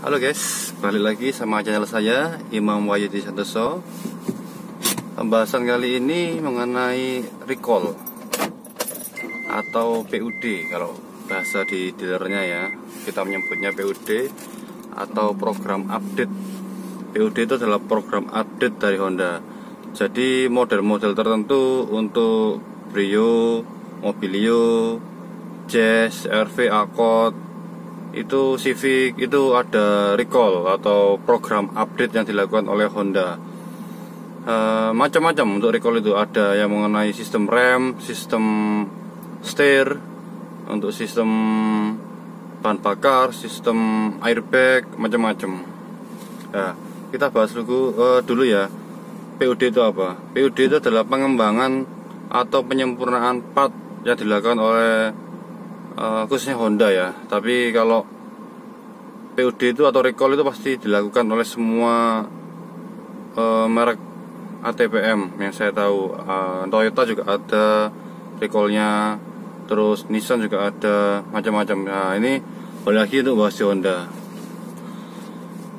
Halo guys, balik lagi sama channel saya Imam Wayudi Santoso. Pembahasan kali ini mengenai recall atau PUD kalau bahasa di dealernya ya. Kita menyebutnya PUD atau program update. PUD itu adalah program update dari Honda. Jadi model-model tertentu untuk Brio, Mobilio, Jazz, RV, Accord, itu Civic itu ada recall atau program update yang dilakukan oleh Honda e, macam-macam untuk recall itu ada yang mengenai sistem rem, sistem steer, untuk sistem bahan bakar, sistem airbag macam-macam. ya, kita bahas dulu, e, dulu ya PUD itu apa? PUD itu adalah pengembangan atau penyempurnaan part yang dilakukan oleh Eh, khususnya Honda ya tapi kalau POD itu atau recall itu pasti dilakukan oleh semua uh, merek ATPM yang saya tahu uh, Toyota juga ada recallnya terus Nissan juga ada macam-macam nah ini lagi untuk bahas Honda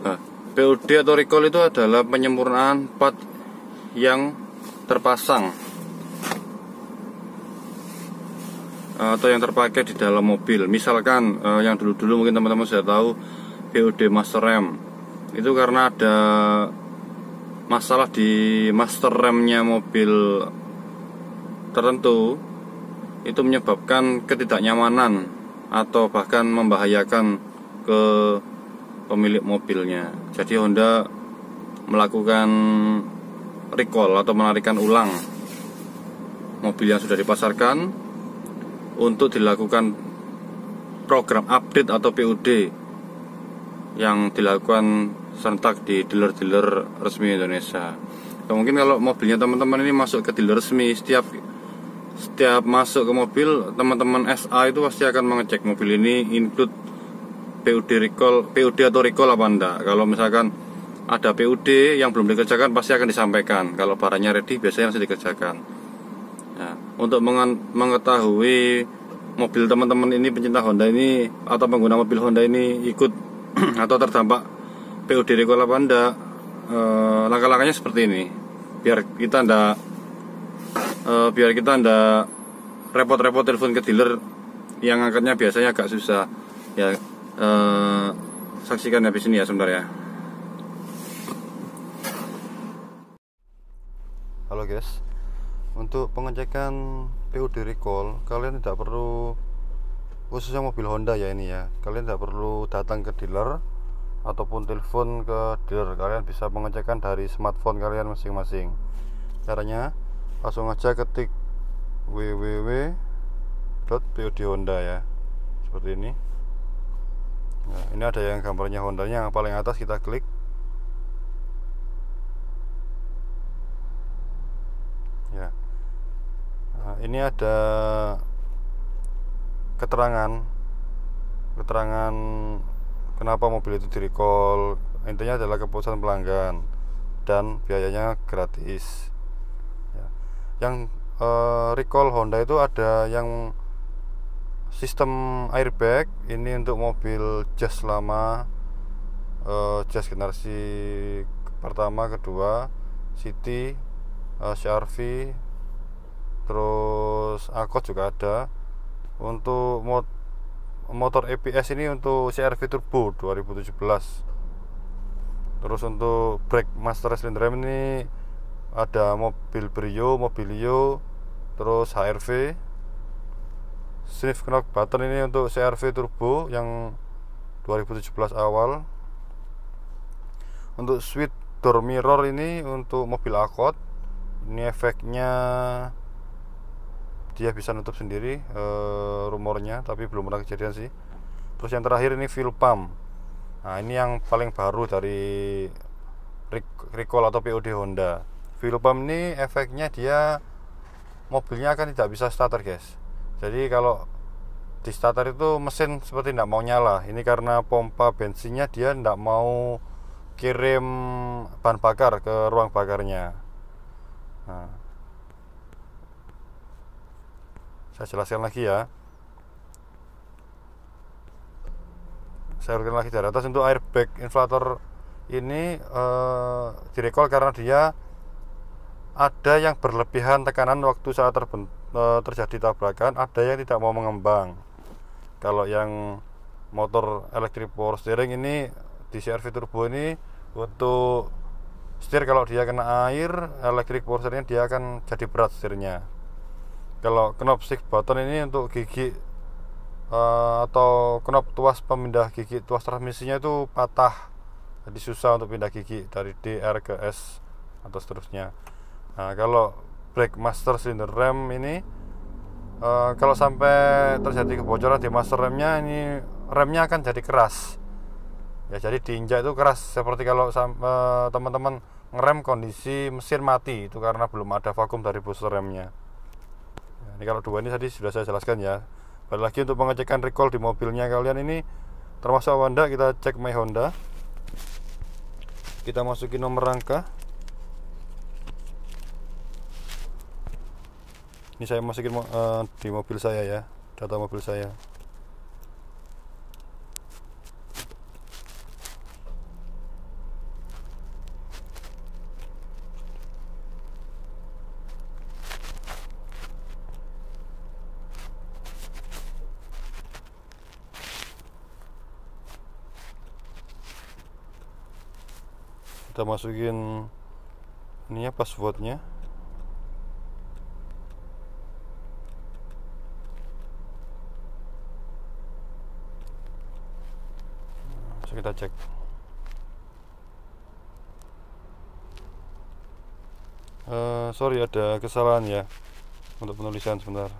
nah, POD atau recall itu adalah penyempurnaan part yang terpasang atau yang terpakai di dalam mobil. Misalkan uh, yang dulu-dulu mungkin teman-teman sudah tahu BOD master rem. Itu karena ada masalah di master remnya mobil tertentu itu menyebabkan ketidaknyamanan atau bahkan membahayakan ke pemilik mobilnya. Jadi Honda melakukan recall atau melarikan ulang mobil yang sudah dipasarkan untuk dilakukan program update atau PUD yang dilakukan serentak di dealer-dealer resmi Indonesia. Ya, mungkin kalau mobilnya teman-teman ini masuk ke dealer resmi setiap setiap masuk ke mobil teman-teman SA itu pasti akan mengecek mobil ini include PUD recall PUD atau recall apa enggak kalau misalkan ada PUD yang belum dikerjakan pasti akan disampaikan kalau barangnya ready biasanya masih dikerjakan Ya, untuk mengetahui mobil teman-teman ini pencinta Honda ini atau pengguna mobil Honda ini ikut atau terdampak PUD Reko Lapanda e, eh, langkah-langkahnya seperti ini biar kita ndak e, biar kita ndak repot-repot telepon ke dealer yang angkatnya biasanya agak susah ya e, saksikan habis ini ya sebentar ya untuk pengecekan POD recall kalian tidak perlu khususnya mobil Honda ya ini ya kalian tidak perlu datang ke dealer ataupun telepon ke dealer kalian bisa pengecekan dari smartphone kalian masing-masing caranya langsung aja ketik www.pud Honda ya seperti ini nah, ini ada yang gambarnya Hondanya yang paling atas kita klik ya ini ada keterangan keterangan kenapa mobil itu direcall intinya adalah keputusan pelanggan dan biayanya gratis ya. yang e, recall Honda itu ada yang sistem airbag ini untuk mobil Jazz lama Jazz eh, jazz generasi pertama kedua city e, eh, CRV terus akos juga ada untuk mod motor EPS ini untuk CRV Turbo 2017 terus untuk brake master cylinder ini ada mobil Brio, Mobilio terus HRV shift knock button ini untuk CRV Turbo yang 2017 awal untuk switch door mirror ini untuk mobil akot ini efeknya dia bisa nutup sendiri uh, rumornya tapi belum pernah kejadian sih terus yang terakhir ini fuel pump nah ini yang paling baru dari recall atau POD Honda fuel pump ini efeknya dia mobilnya akan tidak bisa starter guys jadi kalau di starter itu mesin seperti tidak mau nyala ini karena pompa bensinnya dia tidak mau kirim bahan bakar ke ruang bakarnya nah, saya jelaskan lagi ya saya ulangi lagi dari atas untuk airbag inflator ini e, eh, direkol karena dia ada yang berlebihan tekanan waktu saat eh, terjadi tabrakan ada yang tidak mau mengembang kalau yang motor electric power steering ini di CRV turbo ini untuk setir kalau dia kena air electric power steering dia akan jadi berat setirnya kalau knob stick button ini untuk gigi uh, atau knob tuas pemindah gigi tuas transmisinya itu patah jadi susah untuk pindah gigi dari DR ke S atau seterusnya nah kalau brake master cylinder rem ini uh, kalau sampai terjadi kebocoran di master remnya ini remnya akan jadi keras ya jadi diinjak itu keras seperti kalau eh, teman-teman uh, ngerem kondisi mesin mati itu karena belum ada vakum dari booster remnya ini kalau dua ini tadi sudah saya jelaskan ya balik lagi untuk pengecekan recall di mobilnya kalian ini termasuk Honda kita cek my Honda kita masukin nomor rangka ini saya masukin uh, di mobil saya ya data mobil saya kita masukin ini ya passwordnya nah, so kita cek uh, sorry ada kesalahan ya untuk penulisan sebentar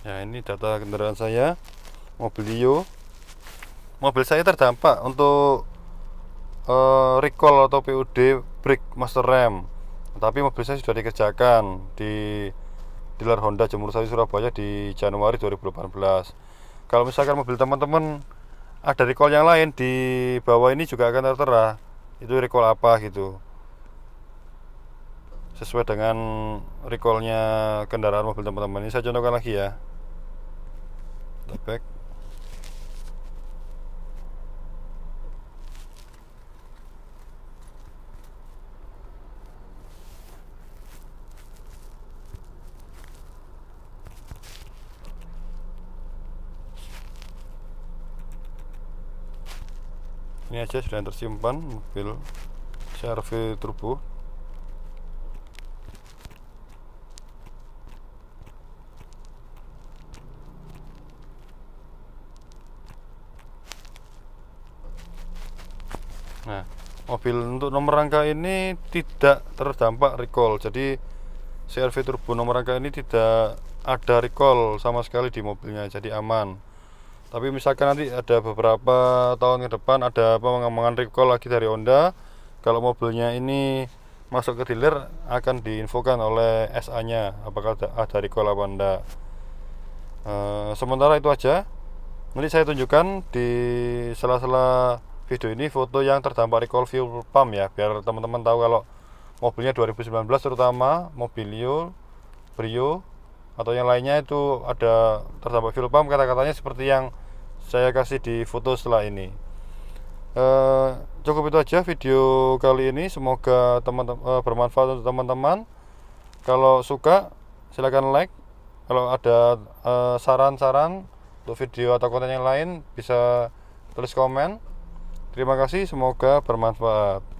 ya ini data kendaraan saya Mobil mobilio mobil saya terdampak untuk uh, recall atau PUD brake master rem tapi mobil saya sudah dikerjakan di dealer Honda Jemur Sari Surabaya di Januari 2018 kalau misalkan mobil teman-teman ada recall yang lain di bawah ini juga akan tertera itu recall apa gitu sesuai dengan recallnya kendaraan mobil teman-teman ini saya contohkan lagi ya back ini aja sudah tersimpan mobil CRV turbo Nah, mobil untuk nomor rangka ini tidak terdampak recall. Jadi CRV turbo nomor rangka ini tidak ada recall sama sekali di mobilnya, jadi aman. Tapi misalkan nanti ada beberapa tahun ke depan ada pengembangan recall lagi dari Honda, kalau mobilnya ini masuk ke dealer akan diinfokan oleh SA-nya apakah ada, ada recall apa enggak. E, sementara itu aja. Nanti saya tunjukkan di sela-sela video ini foto yang terdampar recall fuel pump ya biar teman-teman tahu kalau mobilnya 2019 terutama Mobilio, Brio atau yang lainnya itu ada terdampar fuel pump kata-katanya seperti yang saya kasih di foto setelah ini e, cukup itu aja video kali ini semoga teman-teman e, eh, bermanfaat untuk teman-teman kalau suka silahkan like kalau ada eh, saran-saran e, untuk video atau konten yang lain bisa tulis komen Terima kasih, semoga bermanfaat.